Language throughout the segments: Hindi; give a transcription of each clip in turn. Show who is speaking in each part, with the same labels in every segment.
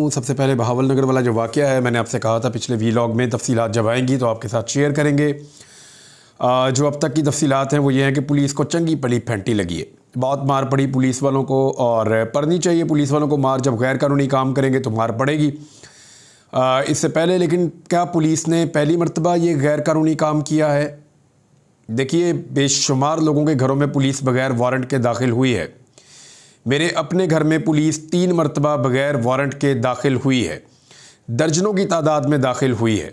Speaker 1: सबसे पहले बहावल नगर वाला जो वाक़ है मैंने आपसे कहा था पिछले वीलॉग में तफसीत जब आएंगी तो आपके साथ शेयर करेंगे आ, जो अब तक की तफसीत हैं वो ये हैं कि पुलिस को चंगी पड़ी फेंटी लगी है बहुत मार पड़ी पुलिस वालों को और पढ़नी चाहिए पुलिस वालों को मार जब गैर कानूनी काम करेंगे तो मार पड़ेगी इससे पहले लेकिन क्या पुलिस ने पहली मरतबा ये गैर कानूनी काम किया है देखिए बेशुमार लोगों के घरों में पुलिस बगैर वारंट के दाखिल हुई है मेरे अपने घर में पुलिस तीन मरतबा बगैर वारंट के दाखिल हुई है दर्जनों की तादाद में दाखिल हुई है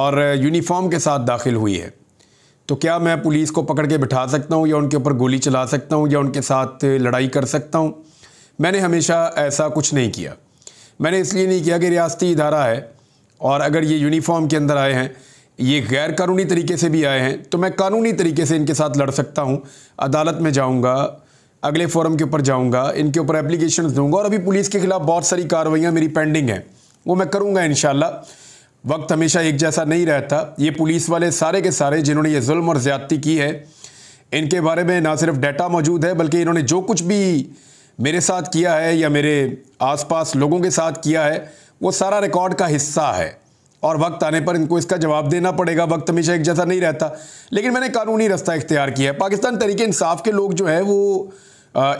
Speaker 1: और यूनिफॉर्म के साथ दाखिल हुई है तो क्या मैं पुलिस को पकड़ के बिठा सकता हूँ या उनके ऊपर गोली चला सकता हूँ या उनके साथ लड़ाई कर सकता हूँ मैंने हमेशा ऐसा कुछ नहीं किया मैंने इसलिए नहीं किया कि रियासती इदारा है और अगर ये यूनिफॉर्म के अंदर आए हैं ये गैर कानूनी तरीके से भी आए हैं तो मैं कानूनी तरीके से इनके साथ लड़ सकता हूँ अदालत में जाऊँगा अगले फोरम के ऊपर जाऊँगा इनके ऊपर एप्लीकेशन दूंगा और अभी पुलिस के खिलाफ बहुत सारी कार्रवाइयाँ मेरी पेंडिंग हैं वो मैं करूँगा इन वक्त हमेशा एक जैसा नहीं रहता ये पुलिस वाले सारे के सारे जिन्होंने ये जुल्म और ज़्यादती की है इनके बारे में ना सिर्फ डाटा मौजूद है बल्कि इन्होंने जो कुछ भी मेरे साथ किया है या मेरे आसपास लोगों के साथ किया है वो सारा रिकॉर्ड का हिस्सा है और वक्त आने पर इनको इसका जवाब देना पड़ेगा वक्त हमेशा एक जैसा नहीं रहता लेकिन मैंने कानूनी रास्ता इख्तियार किया है पाकिस्तान तरीके इंसाफ के लोग जो है वो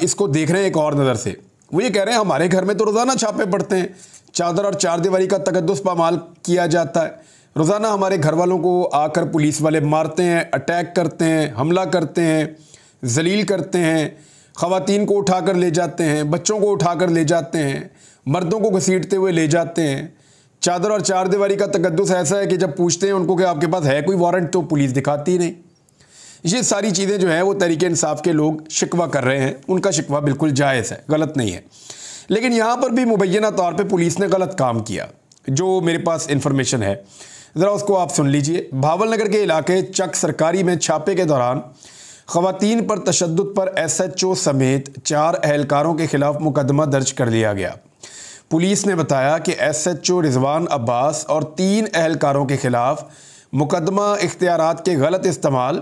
Speaker 1: इसको देख रहे हैं एक और नज़र से वो ये कह रहे हैं हमारे घर में तो रोज़ाना छापे पड़ते हैं चादर और चार दीवारी का तकदस पामाल किया जाता है रोज़ाना हमारे घर वालों को आकर पुलिस वाले मारते हैं अटैक करते हैं हमला करते हैं जलील करते हैं ख़वान को उठा कर ले जाते हैं बच्चों को उठा कर ले जाते हैं मर्दों को घसीटते हुए ले जाते हैं चादर और चार दीवारी का तकदस ऐसा है कि जब पूछते हैं उनको कि आपके पास है कोई वारंट तो पुलिस दिखाती नहीं ये सारी चीज़ें जो हैं वो तरीके इंसाफ के लोग शिकवा कर रहे हैं उनका शिकवा बिल्कुल जायज़ है गलत नहीं है लेकिन यहाँ पर भी मुबैना तौर पर पुलिस ने गलत काम किया जो मेरे पास इन्फॉर्मेशन है ज़रा उसको आप सुन लीजिए भावल नगर के इलाके चक सरकारी में छापे के दौरान खवतान पर तशद पर एस एच ओ समेत चार एहलकारों के खिलाफ मुकदमा दर्ज कर लिया गया पुलिस ने बताया कि S H O Rizwan Abbas और तीन अहलकारों के खिलाफ मुकदमा इख्तियार के गलत इस्तेमाल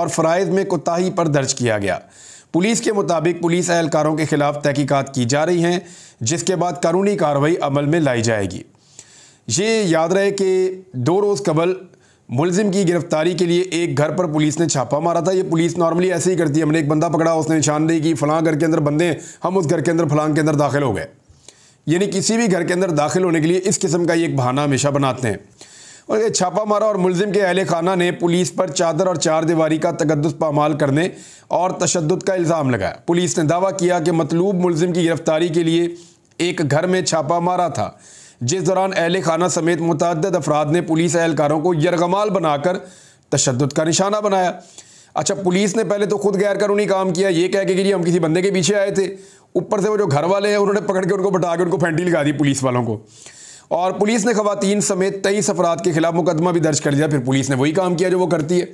Speaker 1: और फ़राइज़ में कोताही पर दर्ज किया गया पुलिस के मुताबिक पुलिस अहलकारों के खिलाफ तहकीकात की जा रही हैं जिसके बाद कानूनी कार्रवाई अमल में लाई जाएगी ये याद रहे कि दो रोज़ कबल मुलजिम की गिरफ्तारी के लिए एक घर पर पुलिस ने छापा मारा था ये पुलिस नॉर्मली ऐसे ही करती है हमने एक बंदा पकड़ा उसने निशानदेही की फलां घर के अंदर बंदे हम उस घर के अंदर फलां के अंदर दाखिल हो गए यानी किसी भी घर के अंदर दाखिल होने के लिए इस किस्म का ये एक बहाना हमेशा बनाते हैं और ये छापा मारा और मुलिम के अहल खाना ने पुलिस पर चादर और चार दीवारी का तकदस पामाल करने और तशद का इल्ज़ाम लगाया पुलिस ने दावा किया कि मतलूब मुलिम की गिरफ्तारी के लिए एक घर में छापा मारा था जिस दौरान अहल खाना समेत मुतद अफराद ने पुलिस एहलकारों को यरगमाल बनाकर तशद का निशाना बनाया अच्छा पुलिस ने पहले तो खुद गैर कानूनी काम किया ये कह के कि जी हम किसी बंदे के पीछे आए थे ऊपर से वो जो घर वाले हैं उन्होंने पकड़ के उनको बटा के उनको फेंटी लगा दी पुलिस वालों को और पुलिस ने खातन समेत तेईस अफराद के खिलाफ मुकदमा भी दर्ज कर दिया फिर पुलिस ने वही काम किया जो वो करती है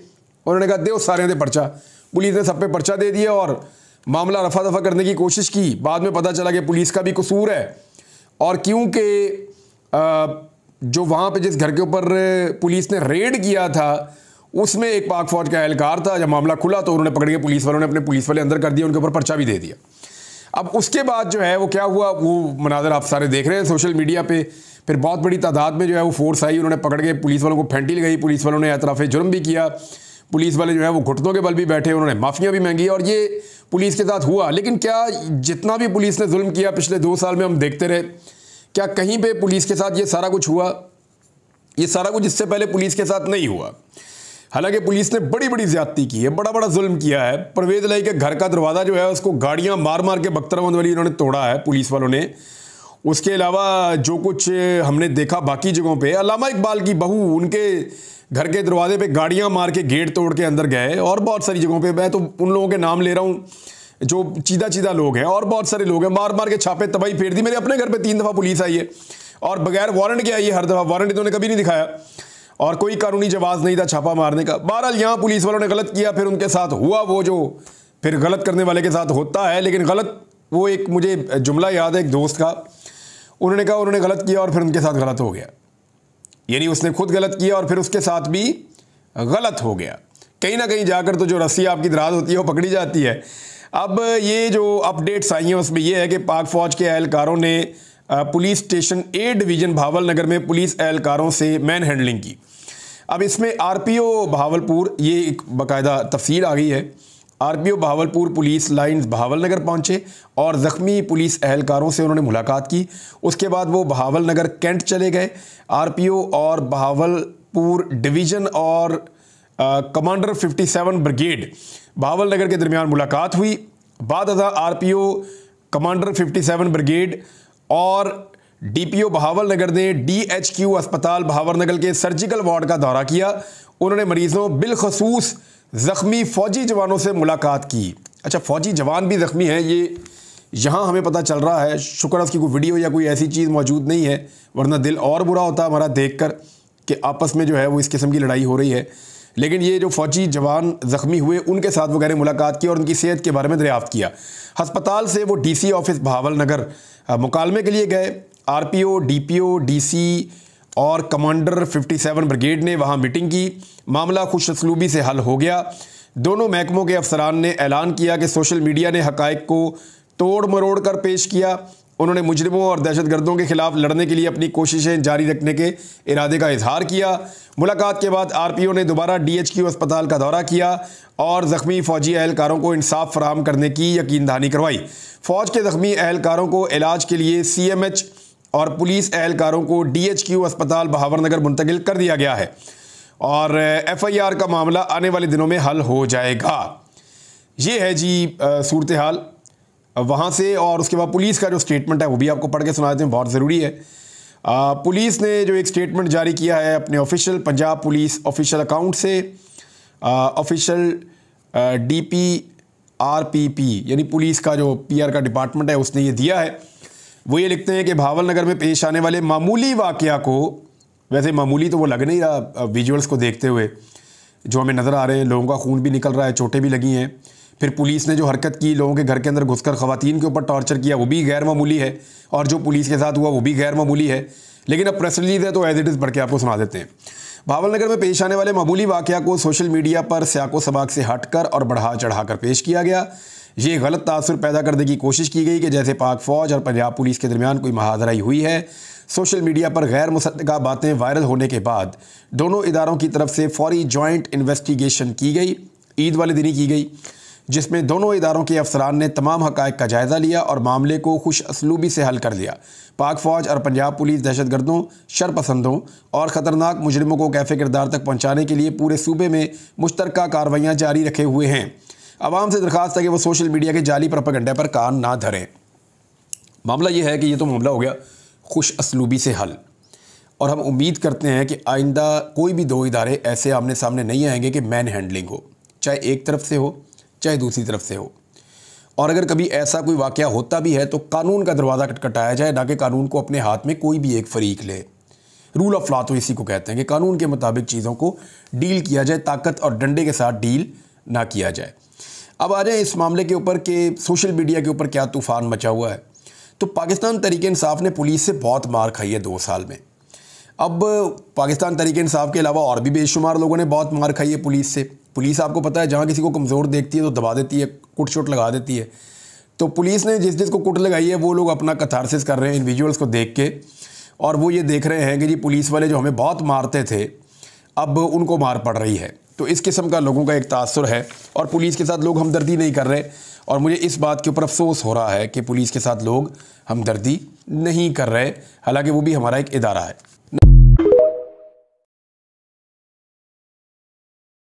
Speaker 1: उन्होंने कहा दे उस सारे दे पर्चा पुलिस ने सब पे पर्चा दे दिया और मामला रफा दफा करने की कोशिश की बाद में पता चला कि पुलिस का भी कसूर है और क्योंकि जो वहाँ पे जिस घर के ऊपर पुलिस ने रेड किया था उसमें एक पाक फौज का एहलकार था जब मामला खुला तो उन्होंने पकड़ के पुलिस वालों ने अपने पुलिस वाले अंदर कर दिए उनके ऊपर पर्चा भी दे दिया अब उसके बाद जो है वो क्या हुआ वो मनाजर आप सारे देख रहे हैं सोशल मीडिया पे फिर बहुत बड़ी तादाद में जो है वो फोर्स आई उन्होंने पकड़ के पुलिस वालों को फेंटी लगाई पुलिस वालों ने एतराफ़ जुर्म भी किया पुलिस वाले जो है वो घुटनों के बल भी बैठे उन्होंने माफ़ियाँ भी मांगी और ये पुलिस के साथ हुआ लेकिन क्या जितना भी पुलिस ने जुल्म किया पिछले दो साल में हम देखते रहे क्या कहीं पर पुलिस के साथ ये सारा कुछ हुआ ये सारा कुछ इससे पहले पुलिस के साथ नहीं हुआ हालांकि पुलिस ने बड़ी बड़ी ज्यादती की है बड़ा बड़ा जुल्म किया है परवेज लाई के घर का दरवाज़ा जो है उसको गाड़ियाँ मार मार के बख्तरबंद वाली इन्होंने तोड़ा है पुलिस वालों ने उसके अलावा जो कुछ हमने देखा बाकी जगहों पर अलामा इकबाल की बहू उनके घर के दरवाजे पर गाड़ियाँ मार के गेट तोड़ के अंदर गए और बहुत सारी जगहों पर मैं तो उन लोगों के नाम ले रहा हूँ जो चीदा चीदा लोग हैं और बहुत सारे लोग हैं मार मार के छापे तबाही फेर दी मेरे अपने घर पे तीन दफ़ा पुलिस आई है और बगैर वारंट के आई है हर दफ़ा वारंट इन्होंने कभी नहीं दिखाया और कोई कानूनी जवाब नहीं था छापा मारने का बहरहाल यहाँ पुलिस वालों ने गलत किया फिर उनके साथ हुआ वो जो फिर गलत करने वाले के साथ होता है लेकिन गलत वो एक मुझे जुमला याद है एक दोस्त का उन्होंने कहा उन्होंने गलत किया और फिर उनके साथ गलत हो गया यानी उसने खुद गलत किया और फिर उसके साथ भी गलत हो गया कहीं ना कहीं जाकर तो जो रस्सी आपकी दराज होती है वो पकड़ी जाती है अब ये जो अपडेट्स आई हैं उसमें ये है कि पाक फौज के एहलकारों ने police station A division Bahawalnagar में पुलिस एहलकारों से मैन हैंडलिंग की अब इसमें आरपीओ भावलपुर ये एक बाकायदा तफसील आ गई है RPO Bahawalpur police lines Bahawalnagar पहुँचे और ज़ख्मी पुलिस अहलकारों से उन्होंने मुलाकात की उसके बाद वो भावल नगर कैंट चले गए आरपीओ और भावलपुर डिवीज़न और कमांडर 57 ब्रिगेड भावल नगर के दरमियान मुलाकात हुई बाद R P O commander seven brigade और डीपीओ बहावल नगर ने डीएचक्यू अस्पताल बहावर नगर के सर्जिकल वार्ड का दौरा किया उन्होंने मरीजों बिलखसूस ज़ख्मी फ़ौजी जवानों से मुलाकात की अच्छा फ़ौजी जवान भी ज़ख्मी हैं ये यहाँ हमें पता चल रहा है शुक्र उसकी कोई वीडियो या कोई ऐसी चीज़ मौजूद नहीं है वरना दिल और बुरा होता हमारा देख कर कि आपस में जो है वो इस किस्म की लड़ाई हो रही है लेकिन ये जो फ़ौजी जवान ज़ख्मी हुए उनके साथ वगैरह मुलाकात की और उनकी सेहत के बारे में दरियाफ़्त किया हस्पताल से वो डीसी ऑफिस बहावल नगर मुकालमे के लिए गए आरपीओ डीपीओ डीसी और कमांडर 57 ब्रिगेड ने वहां मीटिंग की मामला खुश असलूबी से हल हो गया दोनों महकमों के अफसरान ने ऐलान किया कि सोशल मीडिया ने हकायक को तोड़ मरोड़ कर पेश किया उन्होंने मुजरमों और दहशतगर्दों के खिलाफ लड़ने के लिए अपनी कोशिशें जारी रखने के इरादे का इजहार किया मुलाकात के बाद आरपीओ ने दोबारा डीएचक्यू अस्पताल का दौरा किया और ज़ख्मी फ़ौजी अहलकारों को इंसाफ फराहम करने की यकीन दहानी करवाई फ़ौज के ज़ख्मी अहलकारों को इलाज के लिए सी एम एच और पुलिस एहलकारों को डीएचक्यू अस्पताल बहावर नगर मुंतकिल कर दिया गया है और एफआईआर का मामला आने वाले दिनों में हल हो जाएगा ये है जी सूरत हाल वहाँ से और उसके बाद पुलिस का जो स्टेटमेंट है वो भी आपको पढ़ के सुना देते हैं बहुत ज़रूरी है आ, पुलिस ने जो एक स्टेटमेंट जारी किया है अपने official Punjab police official account से official D P R P P यानी पुलिस का जो पी आर का डिपार्टमेंट है उसने ये दिया है वो ये लिखते हैं कि भावल नगर में पेश आने वाले मामूली वाक़ को वैसे मामूली तो वो लग नहीं रहा विजुअल्स को देखते हुए जो हमें नज़र आ रहे हैं लोगों का खून भी निकल रहा है चोटें भी लगी हैं फिर पुलिस ने जो हरकत की लोगों के घर के अंदर घुसकर खवतान के ऊपर टॉर्चर किया वो भी गैर मामूली है और जो पुलिस के साथ हुआ वो भी गैर मामूली है लेकिन अब प्रेस रिलीज है तो एज इट इज़ पढ़ के आपको सुना देते हैं भावल नगर में पेश आने वाले मामूली वाक़ को सोशल मीडिया पर स्याको सबाक से हटकर और बढ़ा चढ़ा कर पेश किया गया ये गलत तासर पैदा करने की कोशिश की गई कि जैसे पाक फ़ौज और पंजाब पुलिस के दरमियान कोई महाजराई हुई है सोशल मीडिया पर गैर मुसदा बातें वायरल होने के बाद दोनों इदारों की तरफ से फौरी जॉइंट इन्वेस्टिगेशन की गई ईद वाले दिन ही की गई जिसमें दोनों इदारों के अफसरान ने तमाम हक़ का जायज़ा लिया और मामले को खुश असलूबी से हल कर लिया पाक फ़ौज और पंजाब पुलिस दहशत गर्दों शरपसंदों और ख़तरनाक मुजरमों को कैफे किरदार तक पहुँचाने के लिए पूरे सूबे में मुश्तरक कार्रवाइयाँ जारी रखे हुए हैं आवाम से दरखास्त है कि वो सोशल मीडिया के जाली प्रपगंडा पर कान ना धरें मामला ये है कि ये तो मामला हो गया खुश असलूबी से हल और हम उम्मीद करते हैं कि आइंदा कोई भी दो इदारे ऐसे आमने सामने नहीं आएंगे कि मैन हैंडलिंग हो चाहे एक तरफ से हो चाहे दूसरी तरफ से हो और अगर कभी ऐसा कोई वाक़ होता भी है तो कानून का दरवाज़ा कटकटाया जाए ना कि कानून को अपने हाथ में कोई भी एक फरीक ले रूल ऑफ लॉ तो इसी को कहते हैं कि कानून के मुताबिक चीज़ों को डील किया जाए ताकत और डंडे के साथ डील ना किया जाए अब आ जाए इस मामले के ऊपर कि सोशल मीडिया के ऊपर क्या तूफ़ान मचा हुआ है तो पाकिस्तान तरीके इंसाफ ने पुलिस से बहुत मार खाई है दो साल में अब पाकिस्तान तरीके इंसाफ के अलावा और भी बेशुमार लोगों ने बहुत मार खाई है पुलिस से पुलिस आपको पता है जहाँ किसी को कमज़ोर देखती है तो दबा देती है कुट शुट लगा देती है तो पुलिस ने जिस जिसको कुट लगाई है वो लोग अपना कथारसिस कर रहे हैं इंडिविजुअल्स को देख के और वो ये देख रहे हैं कि जी पुलिस वाले जो हमें बहुत मारते थे अब उनको मार पड़ रही है तो इस किस्म का लोगों का एक तासर है और पुलिस के साथ लोग हमदर्दी नहीं कर रहे और मुझे इस बात के ऊपर अफसोस हो रहा है कि पुलिस के साथ लोग हमदर्दी नहीं कर रहे हालांकि वो भी हमारा एक इदारा है